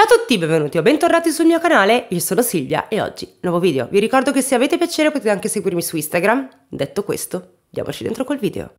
Ciao a tutti, benvenuti o bentornati sul mio canale, io sono Silvia e oggi nuovo video. Vi ricordo che se avete piacere potete anche seguirmi su Instagram. Detto questo, diamoci dentro col video.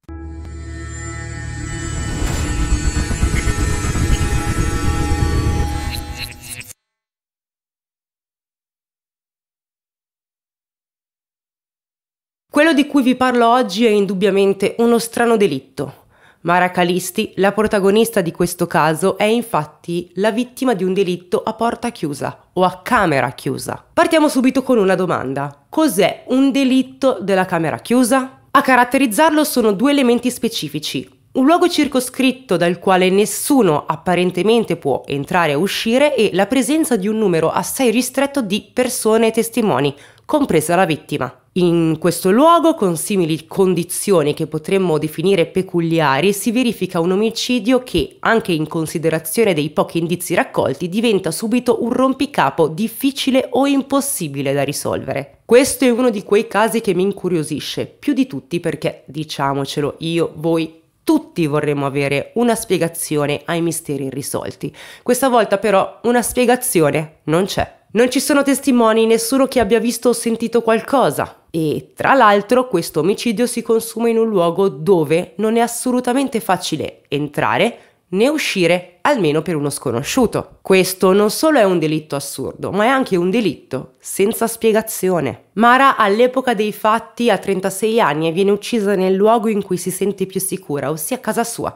Quello di cui vi parlo oggi è indubbiamente uno strano delitto, Mara Calisti, la protagonista di questo caso, è infatti la vittima di un delitto a porta chiusa o a camera chiusa. Partiamo subito con una domanda. Cos'è un delitto della camera chiusa? A caratterizzarlo sono due elementi specifici. Un luogo circoscritto dal quale nessuno apparentemente può entrare e uscire e la presenza di un numero assai ristretto di persone e testimoni, compresa la vittima. In questo luogo, con simili condizioni che potremmo definire peculiari, si verifica un omicidio che, anche in considerazione dei pochi indizi raccolti, diventa subito un rompicapo difficile o impossibile da risolvere. Questo è uno di quei casi che mi incuriosisce, più di tutti perché, diciamocelo, io, voi tutti vorremmo avere una spiegazione ai misteri irrisolti. Questa volta però una spiegazione non c'è. Non ci sono testimoni, nessuno che abbia visto o sentito qualcosa. E tra l'altro questo omicidio si consuma in un luogo dove non è assolutamente facile entrare né uscire, almeno per uno sconosciuto. Questo non solo è un delitto assurdo, ma è anche un delitto senza spiegazione. Mara all'epoca dei fatti ha 36 anni e viene uccisa nel luogo in cui si sente più sicura, ossia casa sua,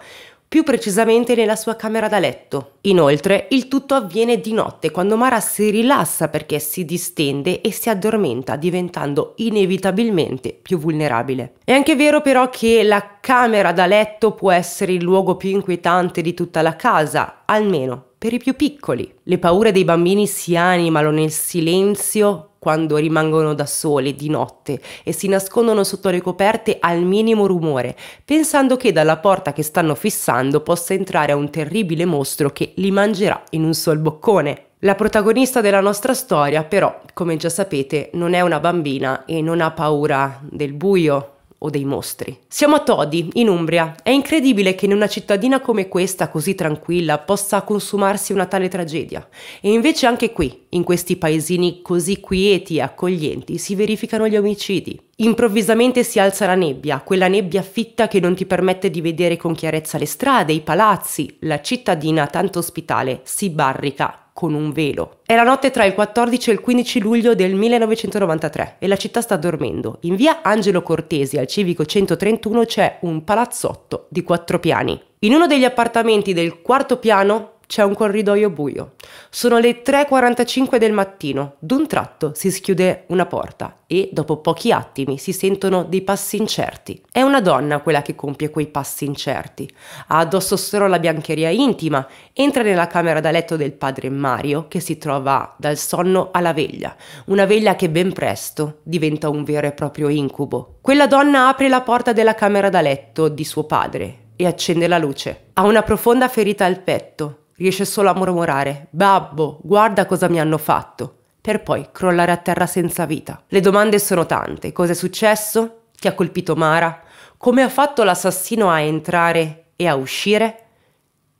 più precisamente nella sua camera da letto. Inoltre, il tutto avviene di notte quando Mara si rilassa perché si distende e si addormenta diventando inevitabilmente più vulnerabile. È anche vero però che la camera da letto può essere il luogo più inquietante di tutta la casa, almeno per i più piccoli. Le paure dei bambini si animano nel silenzio quando rimangono da sole di notte e si nascondono sotto le coperte al minimo rumore, pensando che dalla porta che stanno fissando possa entrare un terribile mostro che li mangerà in un sol boccone. La protagonista della nostra storia, però, come già sapete, non è una bambina e non ha paura del buio, o dei mostri. Siamo a Todi, in Umbria. È incredibile che in una cittadina come questa, così tranquilla, possa consumarsi una tale tragedia. E invece anche qui, in questi paesini così quieti e accoglienti, si verificano gli omicidi. Improvvisamente si alza la nebbia, quella nebbia fitta che non ti permette di vedere con chiarezza le strade, i palazzi. La cittadina tanto ospitale si barrica con un velo. È la notte tra il 14 e il 15 luglio del 1993 e la città sta dormendo. In via Angelo Cortesi al civico 131 c'è un palazzotto di quattro piani. In uno degli appartamenti del quarto piano c'è un corridoio buio. Sono le 3.45 del mattino. D'un tratto si schiude una porta e, dopo pochi attimi, si sentono dei passi incerti. È una donna quella che compie quei passi incerti. Ha addosso solo la biancheria intima, entra nella camera da letto del padre Mario, che si trova dal sonno alla veglia. Una veglia che ben presto diventa un vero e proprio incubo. Quella donna apre la porta della camera da letto di suo padre e accende la luce. Ha una profonda ferita al petto riesce solo a mormorare Babbo, guarda cosa mi hanno fatto, per poi crollare a terra senza vita. Le domande sono tante. Cos'è successo? Chi ha colpito Mara? Come ha fatto l'assassino a entrare e a uscire?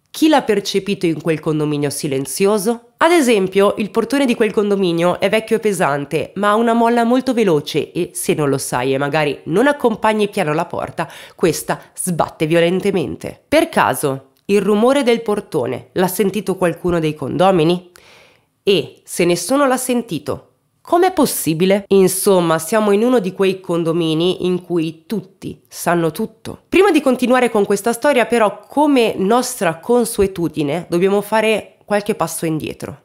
Chi l'ha percepito in quel condominio silenzioso? Ad esempio, il portone di quel condominio è vecchio e pesante, ma ha una molla molto veloce e se non lo sai e magari non accompagni piano la porta, questa sbatte violentemente. Per caso, il rumore del portone l'ha sentito qualcuno dei condomini? E se nessuno l'ha sentito, Com'è possibile? Insomma, siamo in uno di quei condomini in cui tutti sanno tutto. Prima di continuare con questa storia, però, come nostra consuetudine, dobbiamo fare qualche passo indietro.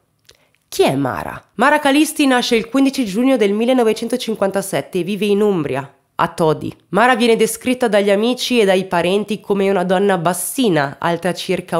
Chi è Mara? Mara Calisti nasce il 15 giugno del 1957 e vive in Umbria, a Todi. Mara viene descritta dagli amici e dai parenti come una donna bassina, alta circa 1,50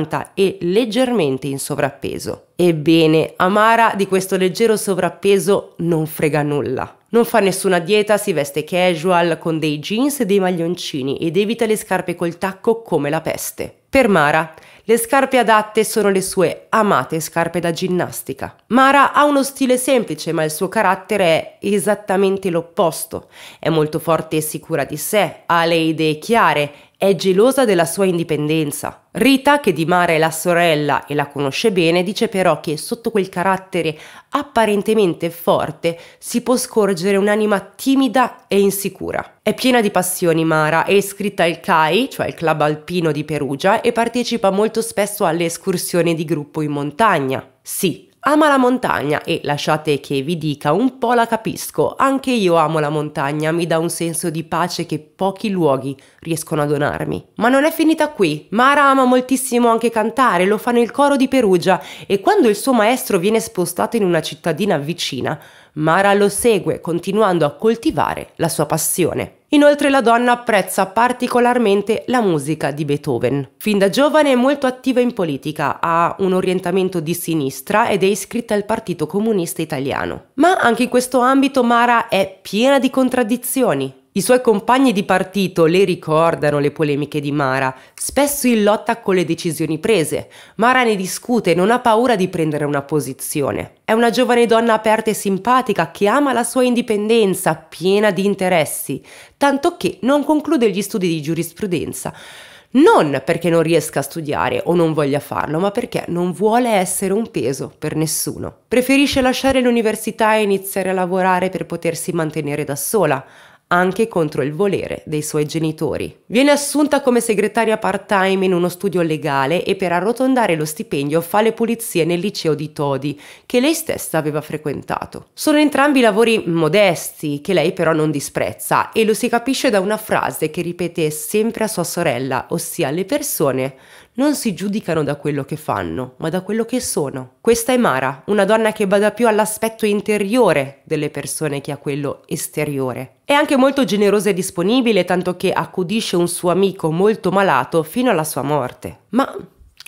m e leggermente in sovrappeso. Ebbene, a Mara di questo leggero sovrappeso non frega nulla. Non fa nessuna dieta, si veste casual con dei jeans e dei maglioncini ed evita le scarpe col tacco come la peste. Per Mara, le scarpe adatte sono le sue amate scarpe da ginnastica. Mara ha uno stile semplice, ma il suo carattere è esattamente l'opposto. È molto forte e sicura di sé, ha le idee chiare è gelosa della sua indipendenza. Rita, che di Mara è la sorella e la conosce bene, dice però che sotto quel carattere apparentemente forte si può scorgere un'anima timida e insicura. È piena di passioni Mara, è iscritta al CAI, cioè il Club Alpino di Perugia, e partecipa molto spesso alle escursioni di gruppo in montagna. Sì, Ama la montagna e lasciate che vi dica, un po' la capisco, anche io amo la montagna, mi dà un senso di pace che pochi luoghi riescono a donarmi. Ma non è finita qui, Mara ama moltissimo anche cantare, lo fa nel coro di Perugia e quando il suo maestro viene spostato in una cittadina vicina, Mara lo segue continuando a coltivare la sua passione. Inoltre la donna apprezza particolarmente la musica di Beethoven. Fin da giovane è molto attiva in politica, ha un orientamento di sinistra ed è iscritta al Partito Comunista Italiano. Ma anche in questo ambito Mara è piena di contraddizioni. I suoi compagni di partito le ricordano le polemiche di Mara, spesso in lotta con le decisioni prese. Mara ne discute e non ha paura di prendere una posizione. È una giovane donna aperta e simpatica che ama la sua indipendenza, piena di interessi, tanto che non conclude gli studi di giurisprudenza. Non perché non riesca a studiare o non voglia farlo, ma perché non vuole essere un peso per nessuno. Preferisce lasciare l'università e iniziare a lavorare per potersi mantenere da sola anche contro il volere dei suoi genitori. Viene assunta come segretaria part-time in uno studio legale e per arrotondare lo stipendio fa le pulizie nel liceo di Todi, che lei stessa aveva frequentato. Sono entrambi lavori modesti, che lei però non disprezza, e lo si capisce da una frase che ripete sempre a sua sorella, ossia le persone non si giudicano da quello che fanno, ma da quello che sono. Questa è Mara, una donna che bada più all'aspetto interiore delle persone che a quello esteriore. È anche molto generosa e disponibile, tanto che accudisce un suo amico molto malato fino alla sua morte. Ma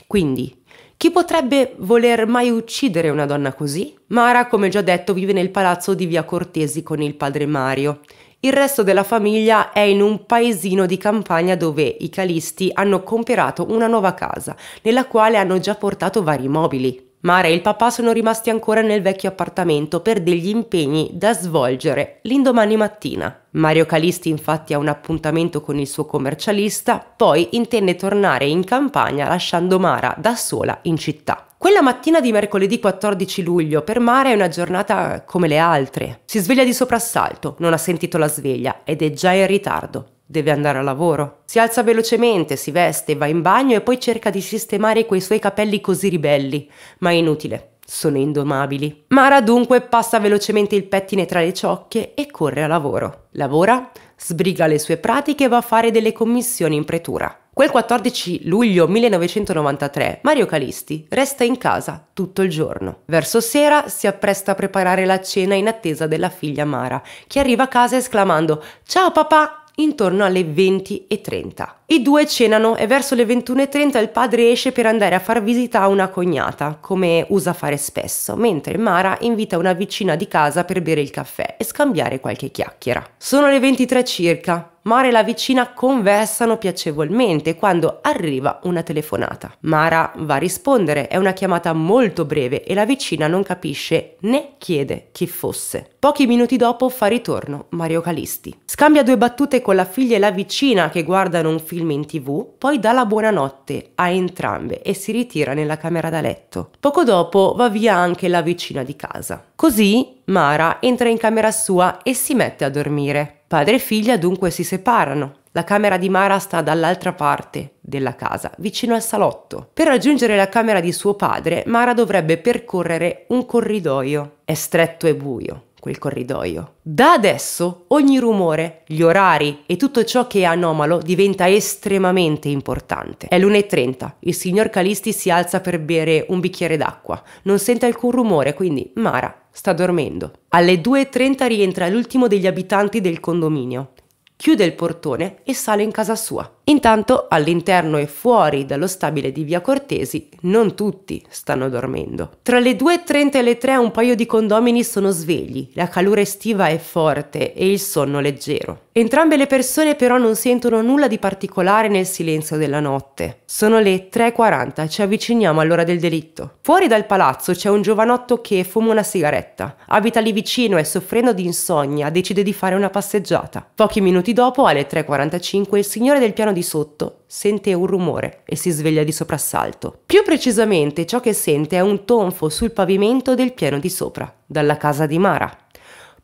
quindi chi potrebbe voler mai uccidere una donna così? Mara, come già detto, vive nel palazzo di Via Cortesi con il padre Mario. Il resto della famiglia è in un paesino di campagna dove i calisti hanno comperato una nuova casa, nella quale hanno già portato vari mobili. Mara e il papà sono rimasti ancora nel vecchio appartamento per degli impegni da svolgere l'indomani mattina. Mario Calisti infatti ha un appuntamento con il suo commercialista, poi intende tornare in campagna lasciando Mara da sola in città. Quella mattina di mercoledì 14 luglio per Mara è una giornata come le altre. Si sveglia di soprassalto, non ha sentito la sveglia ed è già in ritardo. Deve andare a lavoro. Si alza velocemente, si veste, va in bagno e poi cerca di sistemare quei suoi capelli così ribelli, ma è inutile. Sono indomabili. Mara dunque passa velocemente il pettine tra le ciocche e corre a lavoro. Lavora, sbriga le sue pratiche e va a fare delle commissioni in pretura. Quel 14 luglio 1993 Mario Calisti resta in casa tutto il giorno. Verso sera si appresta a preparare la cena in attesa della figlia Mara, che arriva a casa esclamando Ciao papà! intorno alle 20.30. I due cenano e verso le 21.30 il padre esce per andare a far visita a una cognata, come usa fare spesso, mentre Mara invita una vicina di casa per bere il caffè e scambiare qualche chiacchiera. Sono le 23 circa, Mara e la vicina conversano piacevolmente quando arriva una telefonata. Mara va a rispondere, è una chiamata molto breve e la vicina non capisce né chiede chi fosse. Pochi minuti dopo fa ritorno Mario Calisti. Scambia due battute con la figlia e la vicina che guardano un film in tv, poi dà la buonanotte a entrambe e si ritira nella camera da letto. Poco dopo va via anche la vicina di casa. Così Mara entra in camera sua e si mette a dormire. Padre e figlia dunque si separano. La camera di Mara sta dall'altra parte della casa, vicino al salotto. Per raggiungere la camera di suo padre, Mara dovrebbe percorrere un corridoio. È stretto e buio quel corridoio. Da adesso ogni rumore, gli orari e tutto ciò che è anomalo diventa estremamente importante. È l'1.30, il signor Calisti si alza per bere un bicchiere d'acqua, non sente alcun rumore, quindi Mara sta dormendo. Alle 2.30 rientra l'ultimo degli abitanti del condominio, chiude il portone e sale in casa sua. Intanto all'interno e fuori dallo stabile di via Cortesi non tutti stanno dormendo. Tra le 2.30 e le 3 un paio di condomini sono svegli, la calura estiva è forte e il sonno leggero. Entrambe le persone però non sentono nulla di particolare nel silenzio della notte. Sono le 3.40, ci avviciniamo all'ora del delitto. Fuori dal palazzo c'è un giovanotto che fuma una sigaretta. Abita lì vicino e soffrendo di insonnia decide di fare una passeggiata. Pochi minuti dopo, alle 3.45, il signore del piano di di sotto, sente un rumore e si sveglia di soprassalto. Più precisamente ciò che sente è un tonfo sul pavimento del piano di sopra, dalla casa di Mara.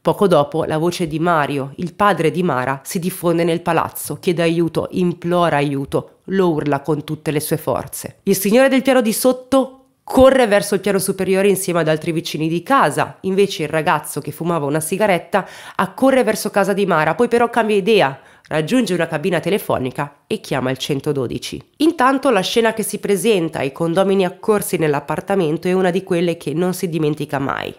Poco dopo la voce di Mario, il padre di Mara, si diffonde nel palazzo, chiede aiuto, implora aiuto, lo urla con tutte le sue forze. Il signore del piano di sotto corre verso il piano superiore insieme ad altri vicini di casa, invece il ragazzo che fumava una sigaretta accorre verso casa di Mara, poi però cambia idea, raggiunge una cabina telefonica e chiama il 112. Intanto la scena che si presenta ai condomini accorsi nell'appartamento è una di quelle che non si dimentica mai.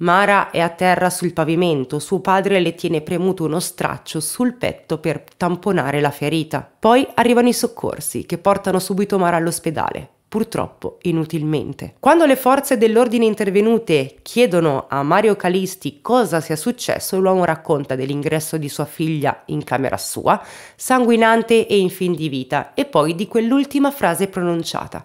Mara è a terra sul pavimento, suo padre le tiene premuto uno straccio sul petto per tamponare la ferita. Poi arrivano i soccorsi che portano subito Mara all'ospedale purtroppo inutilmente. Quando le forze dell'ordine intervenute chiedono a Mario Calisti cosa sia successo, l'uomo racconta dell'ingresso di sua figlia in camera sua, sanguinante e in fin di vita, e poi di quell'ultima frase pronunciata.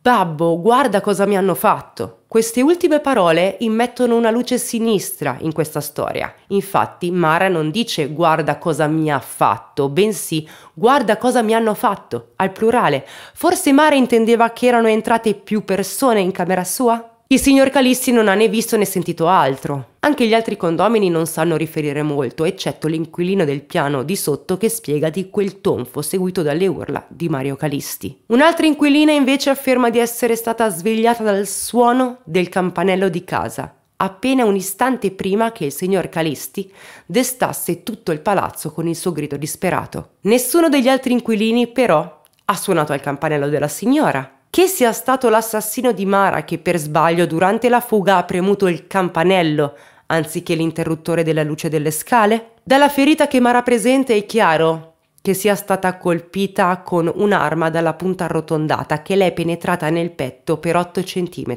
Babbo, guarda cosa mi hanno fatto. Queste ultime parole immettono una luce sinistra in questa storia. Infatti Mara non dice guarda cosa mi ha fatto, bensì guarda cosa mi hanno fatto, al plurale. Forse Mara intendeva che erano entrate più persone in camera sua? Il signor Calissi non ha né visto né sentito altro. Anche gli altri condomini non sanno riferire molto, eccetto l'inquilino del piano di sotto che spiega di quel tonfo seguito dalle urla di Mario Calisti. Un'altra inquilina invece afferma di essere stata svegliata dal suono del campanello di casa, appena un istante prima che il signor Calisti destasse tutto il palazzo con il suo grido disperato. Nessuno degli altri inquilini, però, ha suonato al campanello della signora, che sia stato l'assassino di Mara che per sbaglio durante la fuga ha premuto il campanello anziché l'interruttore della luce delle scale? Dalla ferita che Mara presenta è chiaro che sia stata colpita con un'arma dalla punta arrotondata che le è penetrata nel petto per 8 cm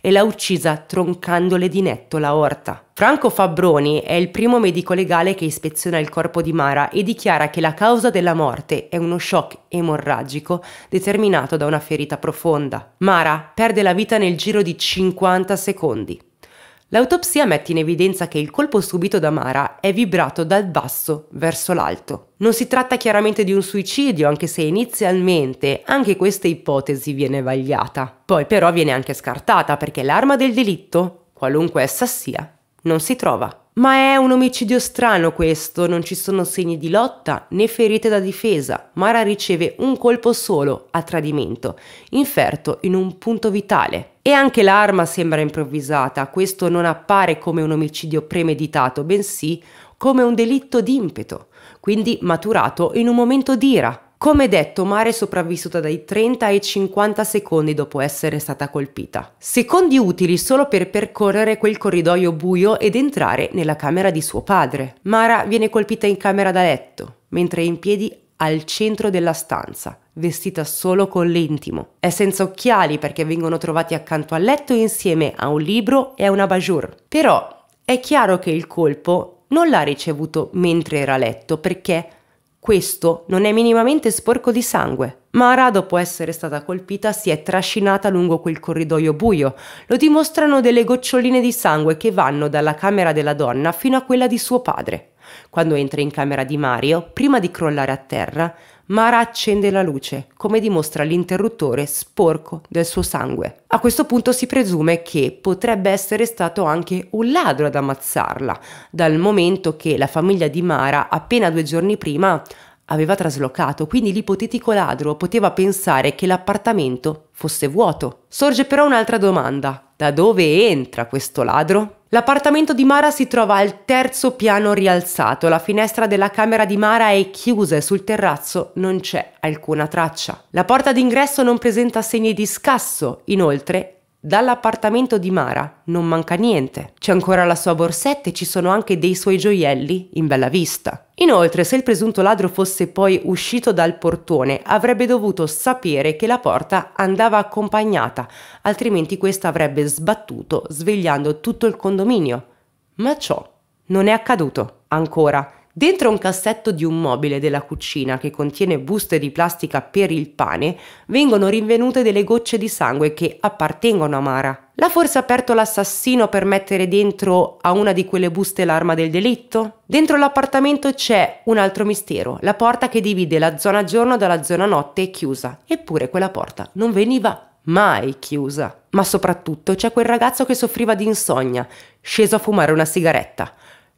e l'ha uccisa troncandole di netto la orta. Franco Fabbroni è il primo medico legale che ispeziona il corpo di Mara e dichiara che la causa della morte è uno shock emorragico determinato da una ferita profonda. Mara perde la vita nel giro di 50 secondi. L'autopsia mette in evidenza che il colpo subito da Mara è vibrato dal basso verso l'alto. Non si tratta chiaramente di un suicidio, anche se inizialmente anche questa ipotesi viene vagliata. Poi però viene anche scartata perché l'arma del delitto, qualunque essa sia, non si trova. Ma è un omicidio strano questo, non ci sono segni di lotta né ferite da difesa. Mara riceve un colpo solo a tradimento, inferto in un punto vitale. E anche l'arma sembra improvvisata, questo non appare come un omicidio premeditato, bensì come un delitto d'impeto, quindi maturato in un momento d'ira, come detto, Mare è sopravvissuta dai 30 ai 50 secondi dopo essere stata colpita. Secondi utili solo per percorrere quel corridoio buio ed entrare nella camera di suo padre. Mara viene colpita in camera da letto, mentre è in piedi al centro della stanza, vestita solo con l'intimo. È senza occhiali perché vengono trovati accanto al letto insieme a un libro e a una bajour. Però è chiaro che il colpo non l'ha ricevuto mentre era a letto perché questo non è minimamente sporco di sangue. Mara, dopo essere stata colpita, si è trascinata lungo quel corridoio buio. Lo dimostrano delle goccioline di sangue che vanno dalla camera della donna fino a quella di suo padre. Quando entra in camera di Mario, prima di crollare a terra, Mara accende la luce, come dimostra l'interruttore sporco del suo sangue. A questo punto si presume che potrebbe essere stato anche un ladro ad ammazzarla, dal momento che la famiglia di Mara appena due giorni prima aveva traslocato, quindi l'ipotetico ladro poteva pensare che l'appartamento fosse vuoto. Sorge però un'altra domanda. Da dove entra questo ladro? L'appartamento di Mara si trova al terzo piano rialzato, la finestra della camera di Mara è chiusa e sul terrazzo non c'è alcuna traccia. La porta d'ingresso non presenta segni di scasso, inoltre Dall'appartamento di Mara non manca niente. C'è ancora la sua borsetta e ci sono anche dei suoi gioielli in bella vista. Inoltre, se il presunto ladro fosse poi uscito dal portone, avrebbe dovuto sapere che la porta andava accompagnata, altrimenti questa avrebbe sbattuto svegliando tutto il condominio. Ma ciò non è accaduto ancora. Dentro un cassetto di un mobile della cucina che contiene buste di plastica per il pane vengono rinvenute delle gocce di sangue che appartengono a Mara. L'ha forse aperto l'assassino per mettere dentro a una di quelle buste l'arma del delitto? Dentro l'appartamento c'è un altro mistero, la porta che divide la zona giorno dalla zona notte è chiusa, eppure quella porta non veniva mai chiusa. Ma soprattutto c'è quel ragazzo che soffriva di insonnia, sceso a fumare una sigaretta.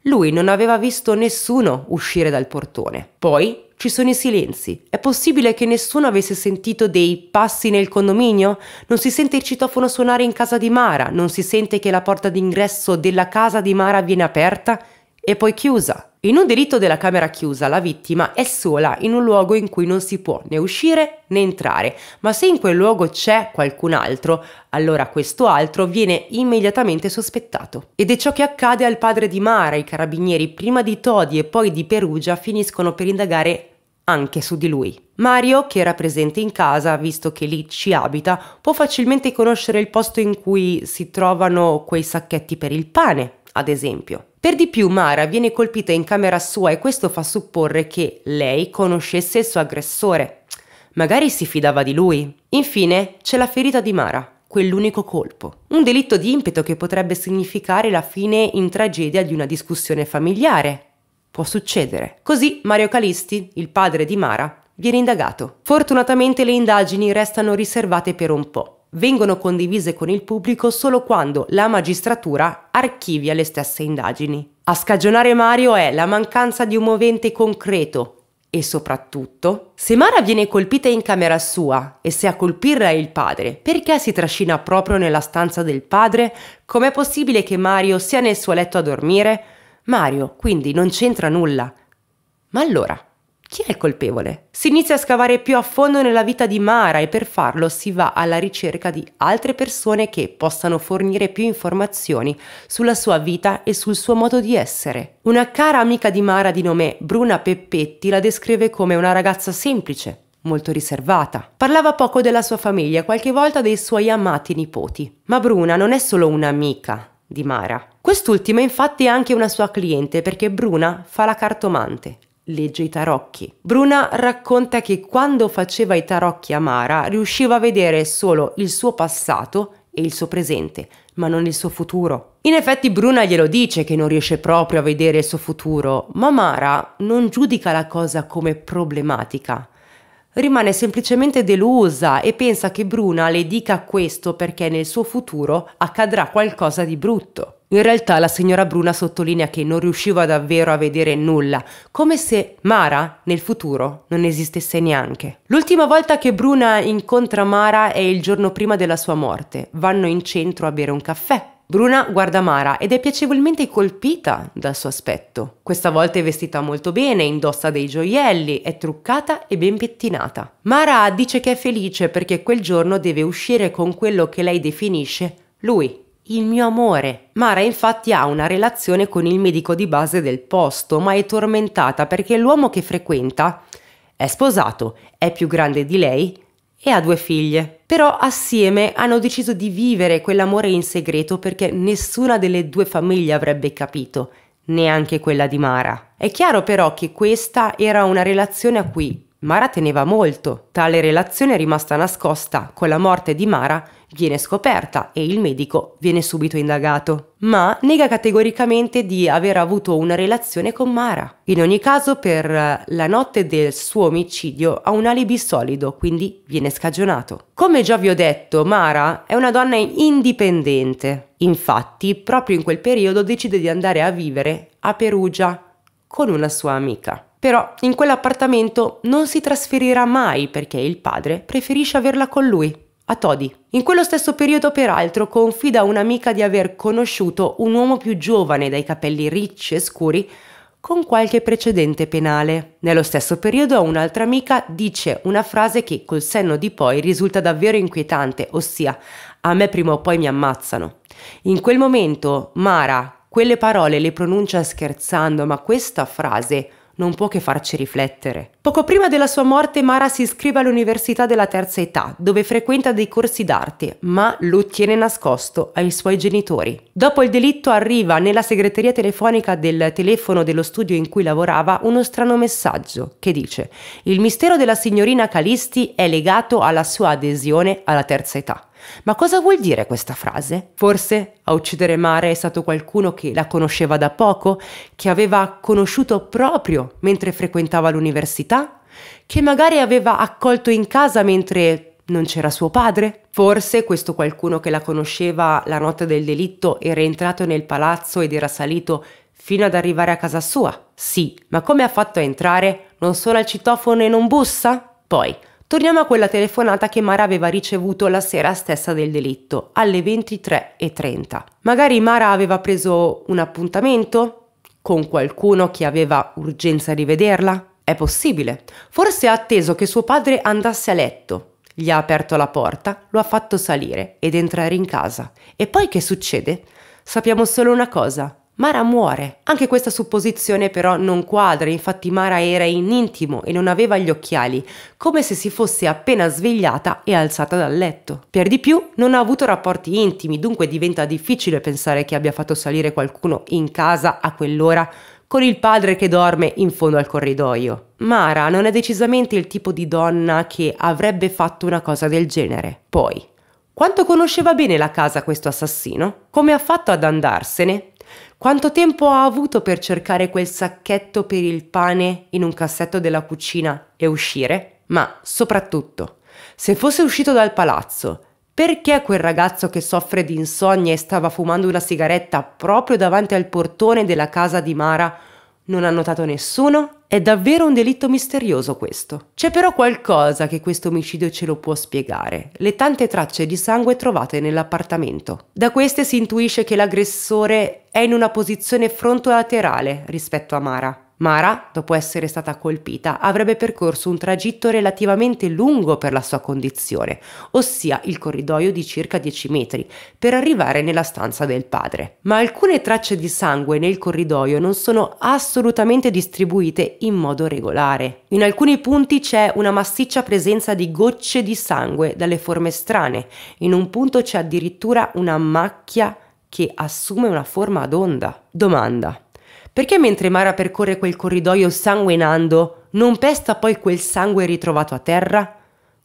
Lui non aveva visto nessuno uscire dal portone. Poi ci sono i silenzi. È possibile che nessuno avesse sentito dei passi nel condominio? Non si sente il citofono suonare in casa di Mara? Non si sente che la porta d'ingresso della casa di Mara viene aperta e poi chiusa? In un delitto della camera chiusa la vittima è sola in un luogo in cui non si può né uscire né entrare, ma se in quel luogo c'è qualcun altro, allora questo altro viene immediatamente sospettato. Ed è ciò che accade al padre di Mara, i carabinieri prima di Todi e poi di Perugia finiscono per indagare anche su di lui. Mario, che era presente in casa, visto che lì ci abita, può facilmente conoscere il posto in cui si trovano quei sacchetti per il pane, ad esempio. Per di più Mara viene colpita in camera sua e questo fa supporre che lei conoscesse il suo aggressore. Magari si fidava di lui. Infine c'è la ferita di Mara, quell'unico colpo. Un delitto di impeto che potrebbe significare la fine in tragedia di una discussione familiare. Può succedere. Così Mario Calisti, il padre di Mara, viene indagato. Fortunatamente le indagini restano riservate per un po' vengono condivise con il pubblico solo quando la magistratura archivia le stesse indagini. A scagionare Mario è la mancanza di un movente concreto e soprattutto, se Mara viene colpita in camera sua e se a colpirla è il padre, perché si trascina proprio nella stanza del padre? Com'è possibile che Mario sia nel suo letto a dormire? Mario, quindi, non c'entra nulla. Ma allora, chi è il colpevole? Si inizia a scavare più a fondo nella vita di Mara e per farlo si va alla ricerca di altre persone che possano fornire più informazioni sulla sua vita e sul suo modo di essere. Una cara amica di Mara di nome Bruna Peppetti la descrive come una ragazza semplice, molto riservata. Parlava poco della sua famiglia, qualche volta dei suoi amati nipoti. Ma Bruna non è solo un'amica di Mara. Quest'ultima infatti è anche una sua cliente perché Bruna fa la cartomante, legge i tarocchi. Bruna racconta che quando faceva i tarocchi a Mara riusciva a vedere solo il suo passato e il suo presente, ma non il suo futuro. In effetti Bruna glielo dice che non riesce proprio a vedere il suo futuro, ma Mara non giudica la cosa come problematica. Rimane semplicemente delusa e pensa che Bruna le dica questo perché nel suo futuro accadrà qualcosa di brutto. In realtà la signora Bruna sottolinea che non riusciva davvero a vedere nulla, come se Mara nel futuro non esistesse neanche. L'ultima volta che Bruna incontra Mara è il giorno prima della sua morte. Vanno in centro a bere un caffè. Bruna guarda Mara ed è piacevolmente colpita dal suo aspetto. Questa volta è vestita molto bene, indossa dei gioielli, è truccata e ben pettinata. Mara dice che è felice perché quel giorno deve uscire con quello che lei definisce lui, il mio amore. Mara infatti ha una relazione con il medico di base del posto, ma è tormentata perché l'uomo che frequenta è sposato, è più grande di lei e ha due figlie. Però assieme hanno deciso di vivere quell'amore in segreto perché nessuna delle due famiglie avrebbe capito, neanche quella di Mara. È chiaro però che questa era una relazione a cui Mara teneva molto. Tale relazione è rimasta nascosta con la morte di Mara viene scoperta e il medico viene subito indagato. Ma nega categoricamente di aver avuto una relazione con Mara. In ogni caso, per la notte del suo omicidio ha un alibi solido, quindi viene scagionato. Come già vi ho detto, Mara è una donna indipendente. Infatti, proprio in quel periodo decide di andare a vivere a Perugia con una sua amica. Però in quell'appartamento non si trasferirà mai perché il padre preferisce averla con lui a Todi. In quello stesso periodo, peraltro, confida a un'amica di aver conosciuto un uomo più giovane dai capelli ricci e scuri con qualche precedente penale. Nello stesso periodo un'altra amica dice una frase che col senno di poi risulta davvero inquietante, ossia a me prima o poi mi ammazzano. In quel momento Mara quelle parole le pronuncia scherzando, ma questa frase non può che farci riflettere. Poco prima della sua morte Mara si iscrive all'Università della Terza Età, dove frequenta dei corsi d'arte, ma lo tiene nascosto ai suoi genitori. Dopo il delitto arriva nella segreteria telefonica del telefono dello studio in cui lavorava uno strano messaggio che dice «Il mistero della signorina Calisti è legato alla sua adesione alla Terza Età». Ma cosa vuol dire questa frase? Forse a uccidere Mare è stato qualcuno che la conosceva da poco, che aveva conosciuto proprio mentre frequentava l'università, che magari aveva accolto in casa mentre non c'era suo padre? Forse questo qualcuno che la conosceva la notte del delitto era entrato nel palazzo ed era salito fino ad arrivare a casa sua? Sì, ma come ha fatto a entrare? Non suona il citofono e non bussa? Poi, Torniamo a quella telefonata che Mara aveva ricevuto la sera stessa del delitto, alle 23.30. Magari Mara aveva preso un appuntamento con qualcuno che aveva urgenza di vederla? È possibile. Forse ha atteso che suo padre andasse a letto gli ha aperto la porta, lo ha fatto salire ed entrare in casa. E poi che succede? Sappiamo solo una cosa, Mara muore. Anche questa supposizione però non quadra, infatti Mara era in intimo e non aveva gli occhiali, come se si fosse appena svegliata e alzata dal letto. Per di più non ha avuto rapporti intimi, dunque diventa difficile pensare che abbia fatto salire qualcuno in casa a quell'ora con il padre che dorme in fondo al corridoio. Mara non è decisamente il tipo di donna che avrebbe fatto una cosa del genere. Poi, quanto conosceva bene la casa questo assassino? Come ha fatto ad andarsene? Quanto tempo ha avuto per cercare quel sacchetto per il pane in un cassetto della cucina e uscire? Ma soprattutto, se fosse uscito dal palazzo, perché quel ragazzo che soffre di insonnia e stava fumando una sigaretta proprio davanti al portone della casa di Mara non ha notato nessuno? È davvero un delitto misterioso questo. C'è però qualcosa che questo omicidio ce lo può spiegare, le tante tracce di sangue trovate nell'appartamento. Da queste si intuisce che l'aggressore è in una posizione frontolaterale rispetto a Mara. Mara, dopo essere stata colpita, avrebbe percorso un tragitto relativamente lungo per la sua condizione, ossia il corridoio di circa 10 metri, per arrivare nella stanza del padre. Ma alcune tracce di sangue nel corridoio non sono assolutamente distribuite in modo regolare. In alcuni punti c'è una massiccia presenza di gocce di sangue dalle forme strane, in un punto c'è addirittura una macchia che assume una forma ad onda. Domanda. Perché mentre Mara percorre quel corridoio sanguinando, non pesta poi quel sangue ritrovato a terra?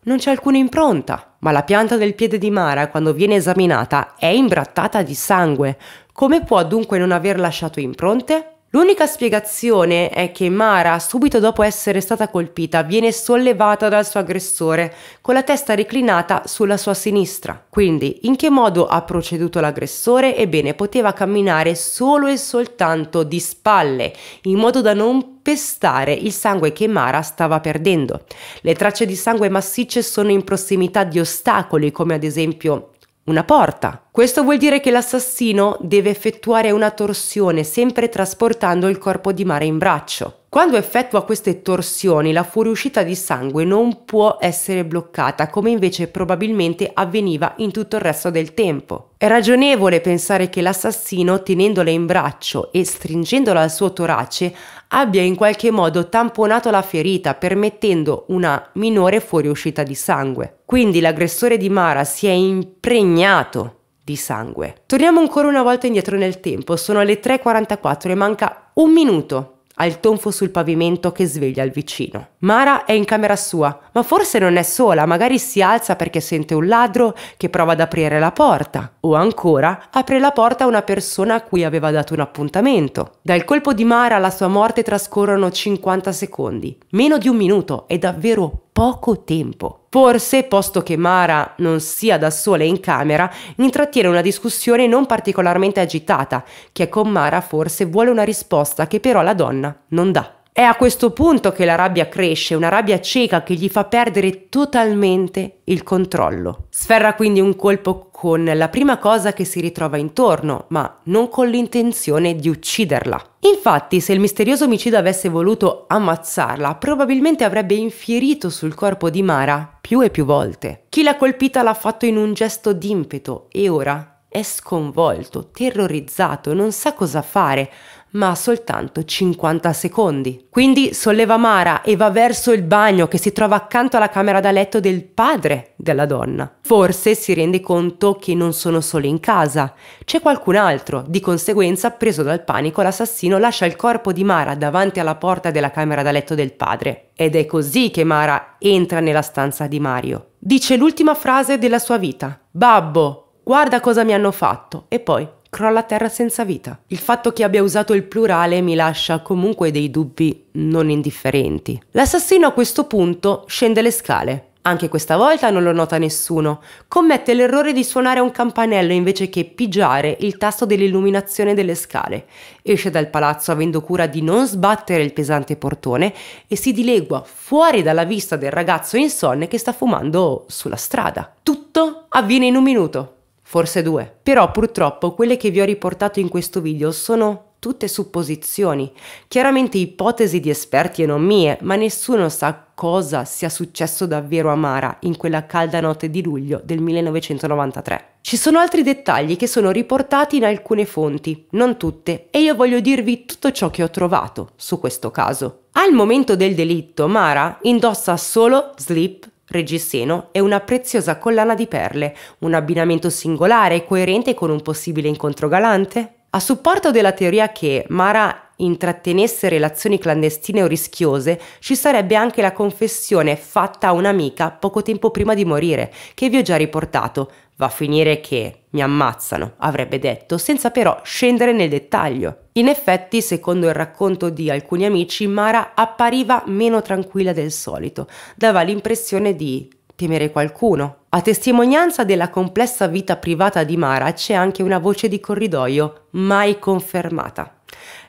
Non c'è alcuna impronta, ma la pianta del piede di Mara, quando viene esaminata, è imbrattata di sangue. Come può dunque non aver lasciato impronte? L'unica spiegazione è che Mara, subito dopo essere stata colpita, viene sollevata dal suo aggressore con la testa reclinata sulla sua sinistra. Quindi, in che modo ha proceduto l'aggressore? Ebbene, poteva camminare solo e soltanto di spalle, in modo da non pestare il sangue che Mara stava perdendo. Le tracce di sangue massicce sono in prossimità di ostacoli, come ad esempio una porta, questo vuol dire che l'assassino deve effettuare una torsione sempre trasportando il corpo di Mara in braccio. Quando effettua queste torsioni la fuoriuscita di sangue non può essere bloccata come invece probabilmente avveniva in tutto il resto del tempo. È ragionevole pensare che l'assassino, tenendola in braccio e stringendola al suo torace, abbia in qualche modo tamponato la ferita permettendo una minore fuoriuscita di sangue. Quindi l'aggressore di Mara si è impregnato di sangue. Torniamo ancora una volta indietro nel tempo, sono le 3.44 e manca un minuto al tonfo sul pavimento che sveglia il vicino. Mara è in camera sua, ma forse non è sola, magari si alza perché sente un ladro che prova ad aprire la porta, o ancora apre la porta a una persona a cui aveva dato un appuntamento. Dal colpo di Mara alla sua morte trascorrono 50 secondi, meno di un minuto, è davvero poco tempo. Forse, posto che Mara non sia da sola in camera, intrattiene una discussione non particolarmente agitata, che con Mara forse vuole una risposta che però la donna non dà. È a questo punto che la rabbia cresce, una rabbia cieca che gli fa perdere totalmente il controllo. Sferra quindi un colpo con la prima cosa che si ritrova intorno, ma non con l'intenzione di ucciderla. Infatti, se il misterioso omicida avesse voluto ammazzarla, probabilmente avrebbe infierito sul corpo di Mara più e più volte. Chi l'ha colpita l'ha fatto in un gesto d'impeto e ora è sconvolto, terrorizzato, non sa cosa fare, ma ha soltanto 50 secondi. Quindi solleva Mara e va verso il bagno che si trova accanto alla camera da letto del padre della donna. Forse si rende conto che non sono solo in casa, c'è qualcun altro. Di conseguenza, preso dal panico, l'assassino lascia il corpo di Mara davanti alla porta della camera da letto del padre. Ed è così che Mara entra nella stanza di Mario. Dice l'ultima frase della sua vita. Babbo, guarda cosa mi hanno fatto. E poi crolla a terra senza vita. Il fatto che abbia usato il plurale mi lascia comunque dei dubbi non indifferenti. L'assassino a questo punto scende le scale. Anche questa volta non lo nota nessuno. Commette l'errore di suonare un campanello invece che pigiare il tasto dell'illuminazione delle scale. Esce dal palazzo avendo cura di non sbattere il pesante portone e si dilegua fuori dalla vista del ragazzo insonne che sta fumando sulla strada. Tutto avviene in un minuto forse due. Però purtroppo quelle che vi ho riportato in questo video sono tutte supposizioni, chiaramente ipotesi di esperti e non mie, ma nessuno sa cosa sia successo davvero a Mara in quella calda notte di luglio del 1993. Ci sono altri dettagli che sono riportati in alcune fonti, non tutte, e io voglio dirvi tutto ciò che ho trovato su questo caso. Al momento del delitto, Mara indossa solo slip reggiseno è una preziosa collana di perle, un abbinamento singolare e coerente con un possibile incontro galante. A supporto della teoria che Mara intrattenesse relazioni clandestine o rischiose, ci sarebbe anche la confessione fatta a un'amica poco tempo prima di morire, che vi ho già riportato. Va a finire che mi ammazzano, avrebbe detto, senza però scendere nel dettaglio. In effetti, secondo il racconto di alcuni amici, Mara appariva meno tranquilla del solito, dava l'impressione di temere qualcuno. A testimonianza della complessa vita privata di Mara c'è anche una voce di corridoio mai confermata.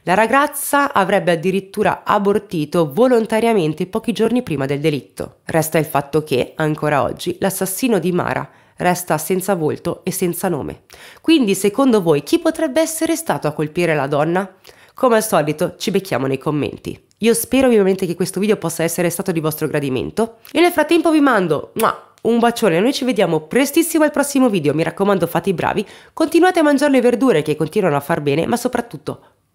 La ragazza avrebbe addirittura abortito volontariamente pochi giorni prima del delitto. Resta il fatto che, ancora oggi, l'assassino di Mara resta senza volto e senza nome. Quindi, secondo voi, chi potrebbe essere stato a colpire la donna? Come al solito, ci becchiamo nei commenti. Io spero ovviamente che questo video possa essere stato di vostro gradimento. E nel frattempo vi mando un bacione, noi ci vediamo prestissimo al prossimo video, mi raccomando fate i bravi, continuate a mangiare le verdure che continuano a far bene, ma soprattutto